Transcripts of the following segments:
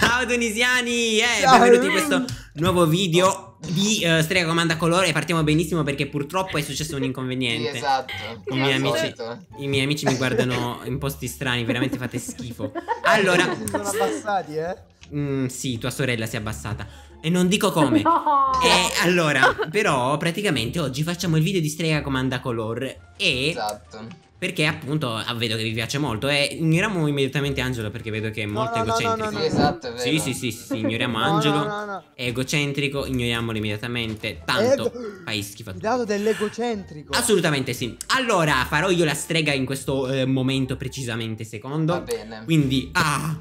Ciao tunisiani e eh, benvenuti in questo nuovo video di uh, eh, Strega Comanda Colore e partiamo benissimo perché purtroppo è successo un inconveniente. esatto. I miei, amici, esatto. I miei, amici, mi guardano in posti strani, veramente fate schifo. Allora... Si sono abbassati, eh? Mm, sì, tua sorella si è abbassata. E non dico come. No. E allora, però praticamente oggi facciamo il video di Strega Comanda Color e... Esatto perché appunto vedo che vi piace molto e ignoriamo immediatamente Angelo perché vedo che è molto no, no, egocentrico. No, sì, esatto, sì, sì, sì, sì, ignoriamo Angelo, No, no, è egocentrico, ignoriamolo immediatamente, tanto Ego... fai schifo. Il dato dell'egocentrico. Assolutamente sì. Allora farò io la strega in questo eh, momento precisamente secondo. Va bene. Quindi ah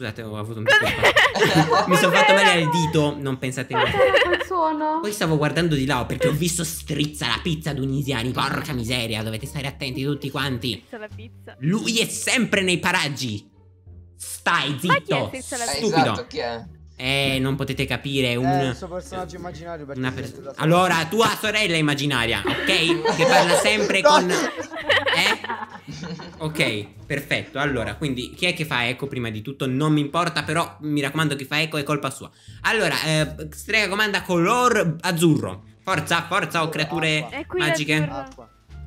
Scusate, ho avuto un po' piccolo Mi sono fatto male al dito, non pensate niente. mai. Poi stavo guardando di là perché ho visto strizza la pizza tunisiani. Porca miseria, dovete stare attenti tutti quanti. Strizza la pizza. Lui è sempre nei paraggi. Stai zitto, strizza la pizza? Ma esatto, chi stupido. Eh, non potete capire un eh, suo personaggio immaginario perché per... Allora, tua sorella immaginaria, ok? che parla sempre con eh? Ok, perfetto. Allora, quindi chi è che fa eco prima di tutto? Non mi importa, però mi raccomando chi fa eco è colpa sua. Allora, eh, strega comanda color azzurro. Forza, forza, ho creature magiche.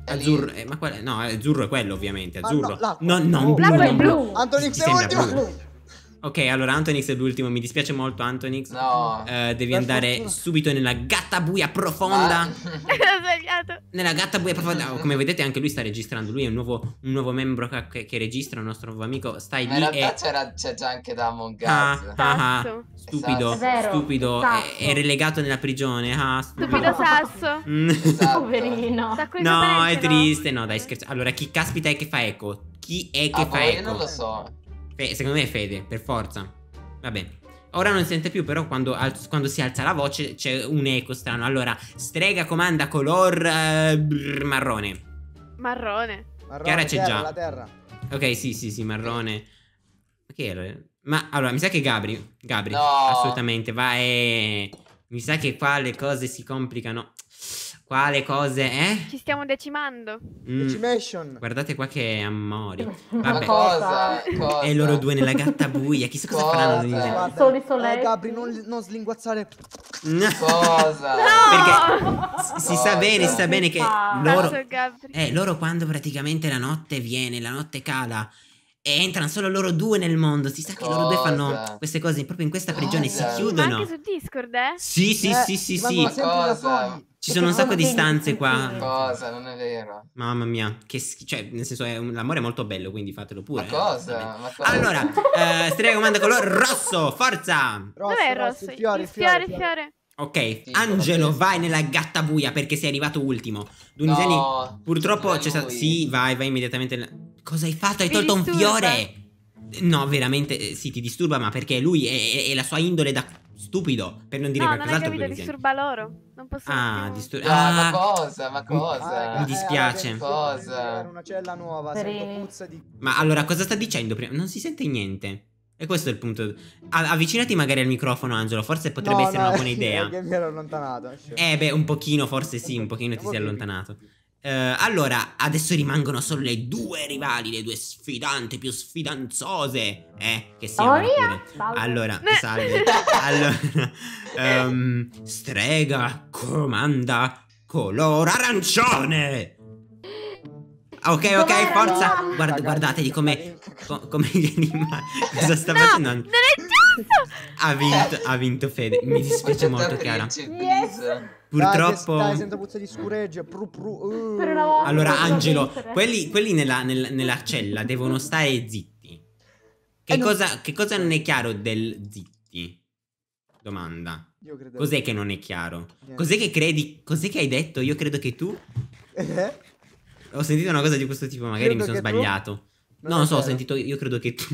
Azzurro, eh, ma qual è? No, azzurro è quello ovviamente, azzurro. no, no, non blu, oh. no, blu. Anthony, sei l'ultimo. Ok, allora Antonix è l'ultimo, mi dispiace molto Antonix. No. Eh, devi andare fortuna. subito nella gattabuia profonda. Ah. nella gattabuia profonda. Oh, come vedete anche lui sta registrando, lui è un nuovo, un nuovo membro che, che, registra, un nostro nuovo amico. Stai lì in realtà e... c'è già anche da Among Us. Ah, ah, ah. Stupido, vero, stupido, è, è, relegato nella prigione. Ah, stupido. stupido sasso. Mm. esatto. Poverino. No, è triste, no dai scherzo. Allora, chi caspita è che fa eco? Chi è che ah, fa boh, eco? Io non lo so. Fe secondo me è fede, per forza. Vabbè. Ora non sente più, però quando, quando si alza la voce c'è un eco strano. Allora, strega comanda color uh, eh, brr, marrone. Marrone. marrone Chiara c'è già. La terra. Ok, sì, sì, sì, marrone. Ma Che era? Ma allora, mi sa che Gabri, Gabri, no. assolutamente, va e... Eh, mi sa che qua le cose si complicano. Quale cose, eh? Ci stiamo decimando. Mm. Decimation. Guardate qua che è Ammori. Vabbè. cosa? cosa? E loro due nella gattabuia. Chissà cosa, cosa faranno. Guarda. Soli soletti. Oh, Gabri, non, non slinguazzare. Cosa? No! Perché si cosa? sa bene, si sa bene che ah, loro... Eh, loro quando praticamente la notte viene, la notte cala entrano solo loro due nel mondo. Si sa che Cosa? loro due fanno queste cose proprio in questa prigione. Si chiudono. Ma anche su Discord, eh? Sì, sì, eh, sì, sì. sì. Ci sono un sacco di stanze qua. Cosa? Non è vero. Mamma mia. Che schi- cioè, nel senso, è un- l'amore è molto bello, quindi fatelo pure. Ma eh, cosa? Eh. Ma cosa? Allora, eh, stringa comando color rosso, forza! Rosso, Dov'è rosso? rosso? Fiore, fiore, fiore. Ok, sì, Angelo, vai nella gattabuia perché sei arrivato ultimo. Dunisani, no, purtroppo c'è stato... Sì, vai, vai immediatamente... Cosa hai fatto? Hai tolto un fiore! No, veramente, eh, sì, ti disturba, ma perché lui è la sua indole da stupido, per non dire no, qualcos'altro. No, non capito, disturba loro. Non posso Ah, disturba... Ah, ah, ma cosa, ma cosa? Ah, mi dispiace. Eh, cosa? Era una cella nuova, sento puzza di... Ma allora, cosa sta dicendo prima? Non si sente niente. E questo è il punto. avvicinati magari al microfono, Angelo. Forse potrebbe no, essere no, una buona idea. mi ero allontanato. Eh, beh, un pochino, forse sì, un pochino ti sei allontanato. Uh, allora, adesso rimangono solo le due rivali, le due sfidanti più sfidanzose. Eh, che siamo oh, yeah. salve. Allora, salve. allora, um, strega comanda color arancione. Ok, ok, forza. Guard guardate di come, come gli animali. Cosa sta no, facendo? Non è ha, vinto, ha vinto Fede. Mi dispiace molto, Chiara. Yes. Purtroppo. Dai, sento puzza di scureggia. Pru, pru, uh. Allora, Angelo, quelli, quelli nella, nel, nella, cella devono stare zitti. Che, eh cosa, non... che cosa non è chiaro del zitti? Domanda. Cos'è che non è chiaro? Cos'è che credi? Cos'è che hai detto? Io credo che tu. Eh? Ho sentito una cosa di questo tipo, magari credo mi sono sbagliato. Non, non so, ho sentito. Io credo che tu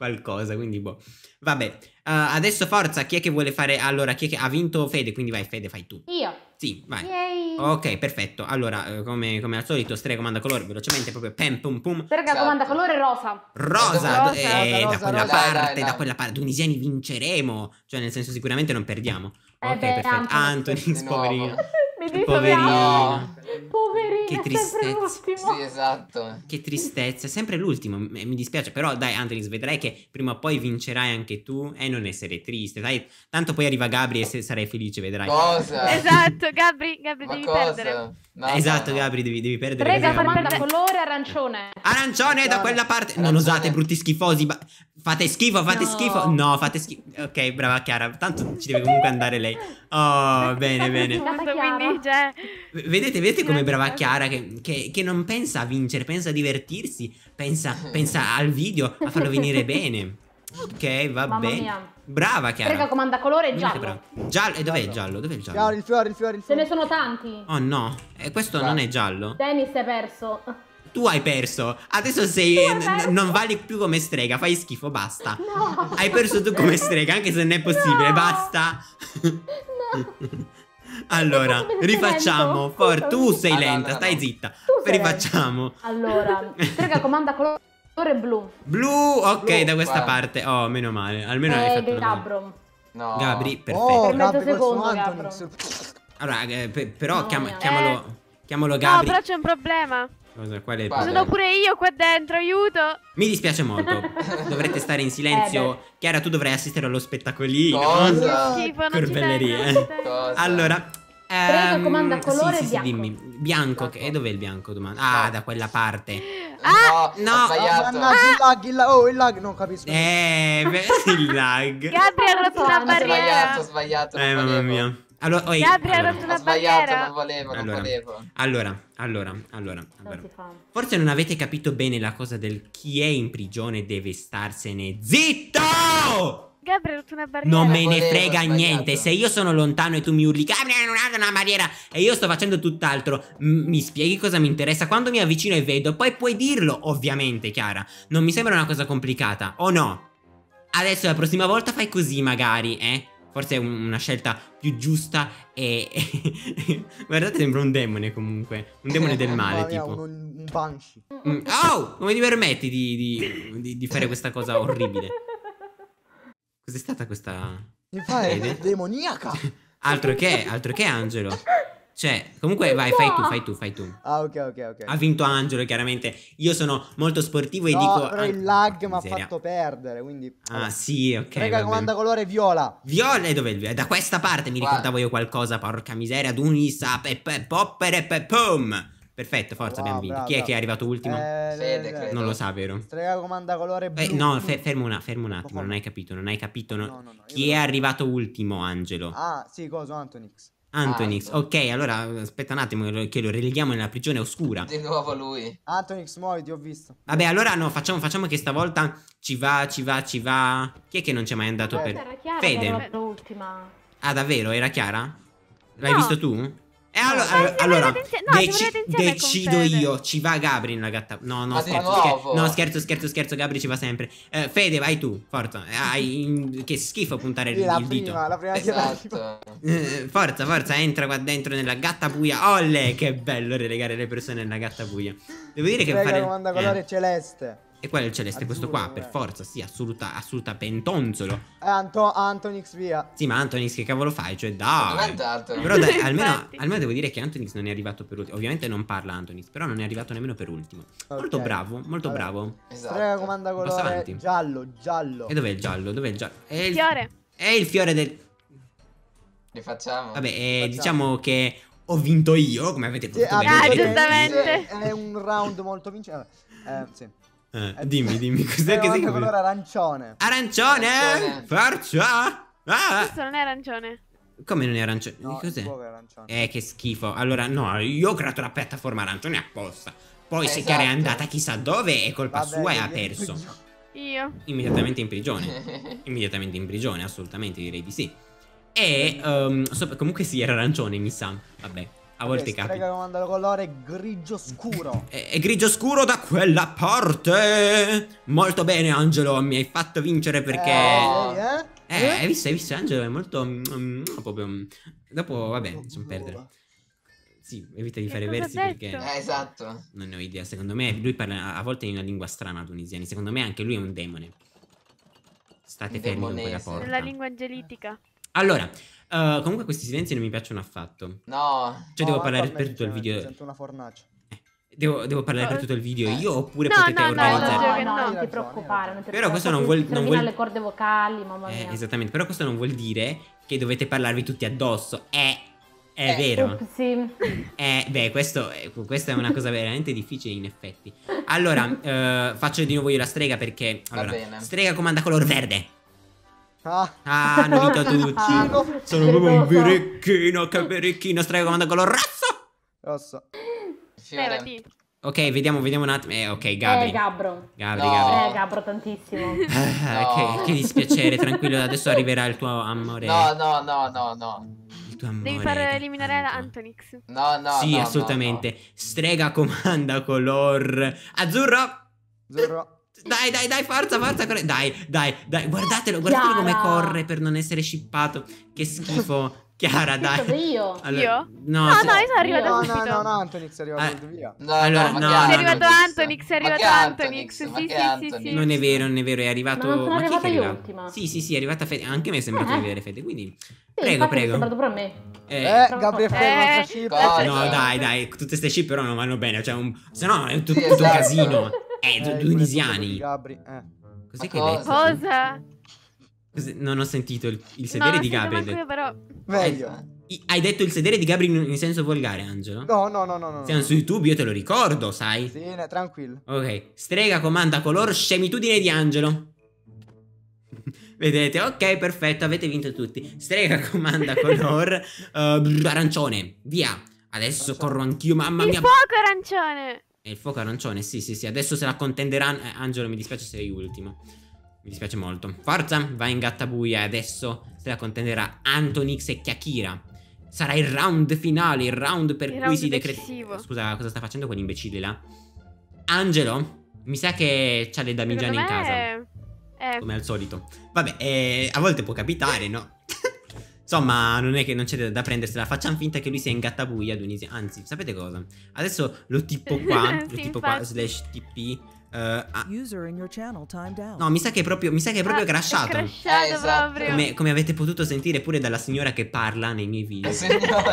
qualcosa, quindi boh. Vabbè, uh, adesso forza, chi è che vuole fare? Allora, chi è che ha vinto Fede? Quindi vai Fede, fai tu. Io. Sì, vai. Yay. Ok, perfetto. Allora, eh, come, come al solito, Stray comanda colore velocemente, proprio pam pum pum. Stray esatto. comanda colore rosa. Rosa, rosa, eh, rosa, rosa da quella parte, dai, dai, da quella parte. Tunisiani vinceremo, cioè nel senso sicuramente non perdiamo. Eh ok, beh, perfetto. Anthony, poverino. Mi dispiace. Poverino. No poverino, che tristezza. Sì, esatto. Che tristezza, sempre l'ultimo, mi dispiace, però dai Antonix, vedrai che prima o poi vincerai anche tu e non essere triste, dai, tanto poi arriva Gabri e se sarai felice vedrai. Cosa? Esatto, Gabri, Gabri devi cosa? perdere. No, esatto, no. Gabri, devi, devi perdere. Prega, parte da colore arancione. Arancione da quella parte. Arancione. Non usate brutti schifosi, ma... Fate schifo, fate no. schifo. No, fate schifo. Ok, brava Chiara. Tanto ci deve comunque andare lei. Oh, bene, bene. Cioè, vedete, vedete come brava Chiara che, che, che, non pensa a vincere, pensa a divertirsi, pensa, mm. pensa al video, a farlo venire bene. Ok, va mamma bene. Mia. Brava Chiara. Prega comanda colore giallo. Giallo, e dov'è il giallo? Dov'è il giallo? Chiaro, il fiore, il fiore, il fiore. Se ne sono tanti. Oh no, e questo Beh. non è giallo. Dennis è perso. Tu hai perso. Adesso sei. Perso. Non vali più come strega. Fai schifo, basta. No. Hai perso tu come strega, anche se non è possibile. No. Basta. No. Allora, rifacciamo. For, tu sei lenta, allora, stai no. zitta. Tu rifacciamo. Lenta. Allora, strega comanda colore blu. Blu, ok, blu, da questa vai. Eh. parte. Oh, meno male. Almeno eh, hai fatto Gabro. No. Gabri, oh, perfetto. Oh, per mezzo secondo, Gabro. Allora, eh, però chiama, chiamalo, eh. chiamalo Gabri. No, però c'è un problema. Cosa, qual è il Sono pure io qua dentro, aiuto! Mi dispiace molto. Dovrete stare in silenzio. Eh Chiara, tu dovrai assistere allo spettacolino. Cosa? Schifo, Corbellerie. Cosa? Allora, Prego, ehm, comanda colore sì, sì, bianco. dimmi. Bianco, bianco. e dov'è il bianco domanda? Ah, no. da quella parte. Ah, no, no. sbagliato. Oh, oh ah. il lag, il lag, oh, il lag, non capisco. Eh, il lag. Gabriel ha rotto la barriera. Sbagliato, sbagliato. Eh, mamma mia. Allora, oi, Gabri allora. ha rotto una bandiera. Non volevo, non allora, volevo. Allora, allora, allora, allora. Non Forse non avete capito bene la cosa del chi è in prigione deve starsene zitto! Gabriel ha rotto una barriera. Non me ne frega niente. Se io sono lontano e tu mi urli, Gabriel ha rotto una barriera e io sto facendo tutt'altro, mi spieghi cosa mi interessa. Quando mi avvicino e vedo, poi puoi dirlo, ovviamente, Chiara. Non mi sembra una cosa complicata, o no? Adesso la prossima volta fai così, magari, eh? Forse è una scelta più giusta e... Guardate, sembra un demone comunque. Un demone del male, tipo. Un, banshee. Mm, oh, come ti permetti di, di, di, di fare questa cosa orribile? Cos'è stata questa... Mi pare demoniaca. altro che, altro che Angelo. Cioè, comunque vai, fai tu, fai tu, fai tu. Ah, ok, ok, ok. Ha vinto Angelo, chiaramente. Io sono molto sportivo e no, dico... però il lag mi ha fatto perdere, quindi... Ah, sì, ok. Raga, comanda colore viola. Viola, e dove è il viola? Da questa parte mi Guarda. ricordavo io qualcosa, porca miseria, Dunis, e popper e pe, Perfetto, forza, wow, abbiamo vinto. Bravo, Chi è che è arrivato ultimo? Eh, Fede, credo. Non lo sa, vero? Strega comanda colore eh, blu. Eh, no, fe fermo, una, fermo, un attimo, non hai capito, non hai capito. No. No, no, Chi è arrivato ultimo, Angelo? Ah, sì, cosa, Antonix. Antonix, ok, allora aspetta un attimo che lo releghiamo nella prigione oscura. Di nuovo lui. Antonix, muori, ti ho visto. Vabbè, allora no, facciamo, facciamo, che stavolta ci va, ci va, ci va. Chi è che non c'è mai andato eh, per... Era Chiara Fede. Era l'ultima. Ah, davvero? Era Chiara? L'hai no. visto tu? Eh, eh, e allora, allora no, deci decido io. Ci va Gabri nella gatta. No, no, scherzo, scherzo, no, scherzo, scherzo, scherzo. Gabri ci va sempre. Eh, Fede, vai tu. Forza. Eh, hai, che schifo puntare il, la il prima, dito. La prima esatto. Eh, forza, forza. Entra qua dentro nella gatta buia. Olle, che bello relegare le persone nella gatta buia. Devo dire che Prega fare. comanda colore celeste. E quello è il celeste, Azzurro, questo qua, eh. per forza, sì, assoluta, assoluta pentonzolo. Eh, Anto Antonix via. Sì, ma Antonix che cavolo fai? Cioè, dai. Esatto. Però dai, almeno, almeno, devo dire che Antonix non è arrivato per ultimo. Ovviamente non parla Antonix, però non è arrivato nemmeno per ultimo. Okay. Molto bravo, molto bravo. Esatto. Tre comanda colore avanti. giallo, giallo. E dov'è il giallo? Dov'è il giallo? È il fiore. È il fiore del... Li facciamo. Vabbè, eh, facciamo. diciamo che ho vinto io, come avete potuto ah, sì, vedere. Ah, giustamente. È un round molto vincente. Eh, sì. Eh, dimmi, dimmi, cos'è che si colore arancione. Arancione! arancione. Forza! Ah. Questo non è arancione. Come non è arancione? No, cos'è? Eh, che schifo. Allora, no, io ho creato la piattaforma arancione apposta. Poi esatto. se Chiara è esatto. andata chissà dove è colpa Vabbè, sua e ha perso. Io. Immediatamente in prigione. Immediatamente in prigione, assolutamente, direi di sì. E um, ehm, so, comunque sì, era arancione, mi sa. Vabbè. A volte capita. Strega comanda colore grigio scuro. È, è, eh, eh, grigio scuro da quella parte. Molto bene, Angelo. Mi hai fatto vincere perché. Eh, eh? eh, eh? hai visto, hai visto, Angelo? È molto. Mm, mm proprio. Mm. Dopo, vabbè, insomma, perdere. Sì, evita di che fare versi perché... Eh, esatto. Non ne ho idea. Secondo me lui parla a volte in una lingua strana tunisiani. Secondo me anche lui è un demone. State fermi con quella porta. Nella lingua angelitica. Allora, uh, comunque questi silenzi non mi piacciono affatto. No. Cioè no, devo parlare per tutto il video. Sento una fornace. Eh, devo, devo, parlare per eh. tutto il video io oppure no, potete no, organizzare no, no, no, non ti preoccupare non ti però questo non vuol, non vuol... le corde vocali mamma mia eh, esattamente però questo non vuol dire che dovete parlarvi tutti addosso è è eh, vero sì. beh questo, questa è una cosa veramente difficile in effetti allora eh, faccio di nuovo io la strega perché allora, strega comanda color verde Ah, ah hanno vinto tutti. Sono proprio un birichino, che birichino, comanda color rosso. Rosso. Levati. Ok, vediamo, vediamo un attimo. Eh, ok, eh, Gabri. Eh, Gabro. Gabri, no. Gabri. Eh, Gabro tantissimo. che, che, dispiacere, tranquillo, adesso arriverà il tuo amore. No, no, no, no, no. Il tuo amore. Devi far eliminare amore. Antonix. No, no, Sì, no, assolutamente. No, Strega comanda color azzurro. Azzurro. Dai, dai, dai, forza, forza, corre. Dai, dai, dai, guardatelo, guardatelo come corre per non essere scippato. Che schifo. Chiara, dai. Io? Allora, io? No, no, no, sono arrivato no, subito. No, no, no, Antonix è arrivato ah, via. No, allora, no, no, no, è arrivato Antonix, è arrivato Antonix. Sì, sì, sì, sì. Non è vero, non è vero, è arrivato... Ma non sono ma arrivata io arrivato? Sì, sì, sì, è arrivata Fede. Anche a me è sembrato eh. di vedere Fede, quindi... Sì, prego, prego. è sembrato pure a me. Eh, eh Gabriele eh, ship. No, dai, dai, tutte queste ship però non vanno bene, cioè un... se no è tutto, sì, tutto esatto. un casino. Eh, eh tunisiani. Eh. Cos'è che hai Cosa? Non ho sentito il, il sedere no, di Gabriel. Io, però... Meglio. Hai, detto il sedere di Gabriel in senso volgare, Angelo? No, no, no, no. no Siamo no. su YouTube, io te lo ricordo, sai? Sì, ne, tranquillo. Ok, strega comanda color scemitudine di Angelo. Vedete, ok, perfetto, avete vinto tutti. Strega comanda color uh, arancione, via. Adesso arancione. corro anch'io, mamma il mia. Il fuoco arancione. E il fuoco arancione, sì, sì, sì. Adesso se la contenderà. Eh, Angelo, mi dispiace se sei ultimo. Mi dispiace molto. Forza, vai in gattabuia. e Adesso se la contenderà Antonix e Chiachira. Sarà il round finale, il round per il cui round si decreta. Scusa, cosa sta facendo quell'imbecille là? Angelo, mi sa che c'ha le damigiane in casa. È... Come al solito. Vabbè, eh, a volte può capitare, no? Insomma, non è che non c'è da prendersela. Facciamo finta che lui sia in gattabuia ad Anzi, sapete cosa? Adesso lo tipo qua, lo tipo infatti. qua, slash tp. Uh, ah. No, mi sa che è proprio, mi sa che è proprio ah, crashato. È crashato eh, esatto. come, come, avete potuto sentire pure dalla signora che parla nei miei video.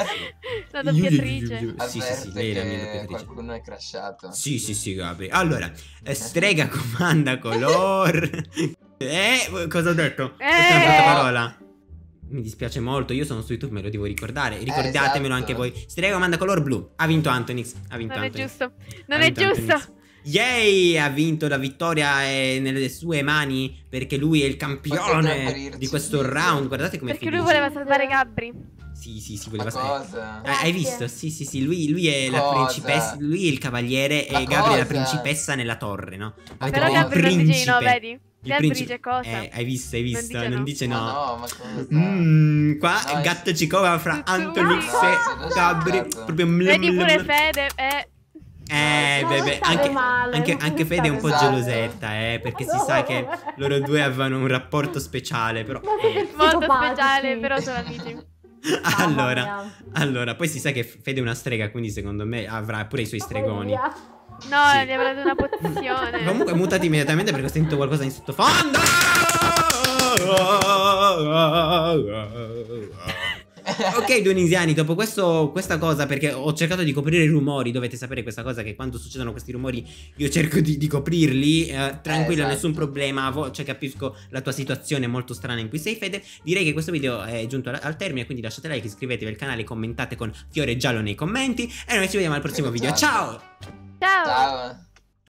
La doppiatrice. Sì, sì, sì, lei è la mia doppiatrice. Qualcuno è crashato. Sì, sì, sì, Gabri. Allora, eh, strega comanda color. eh, cosa ho detto? Eh. Questa è una parola. Mi dispiace molto, io sono su YouTube, me lo devo ricordare. Eh, Ricordatemelo esatto. anche voi. Strega manda color blu. Ha vinto Antonix. Ha vinto non Antonix. è giusto. Non è giusto. Antonix. Yay! Ha vinto la vittoria eh, nelle sue mani perché lui è il campione di questo round. Guardate come è Perché lui voleva salvare eh. Gabri. Sì, sì, sì, voleva salvare. Ah, hai visto? Sì, sì, sì, lui, lui è cosa? la principessa, lui è il cavaliere ma e cosa? Gabri è la principessa nella torre, no? Avete Però Gabri principe. non dice no, vedi? Il principe cosa? Eh, hai visto, hai visto, non dice no. Non dice no. no. no mm, qua no, gatto ci cova fra Antonix e Gabri. Proprio Vedi pure Fede, eh. Eh, no, beh, anche, male, anche, anche Fede è un po' male. gelosetta, eh, perché no. si sa che loro due avevano un rapporto speciale, però... Eh. Molto speciale, però sono amici. allora, allora, poi si sa che Fede è una strega, quindi secondo me avrà pure i suoi stregoni. No, sì. gli avrà dato una pozione. Comunque mutati immediatamente perché sento qualcosa in sottofondo. ok, Dionisiani, dopo questo, questa cosa, perché ho cercato di coprire i rumori, dovete sapere questa cosa, che quando succedono questi rumori io cerco di, di coprirli, eh, tranquillo, eh, esatto. nessun problema, cioè capisco la tua situazione molto strana in cui sei fede. Direi che questo video è giunto al, al termine, quindi lasciate like, iscrivetevi al canale, commentate con fiore giallo nei commenti e noi ci vediamo al prossimo ecco, video. Ciao! Tchau. Tchau.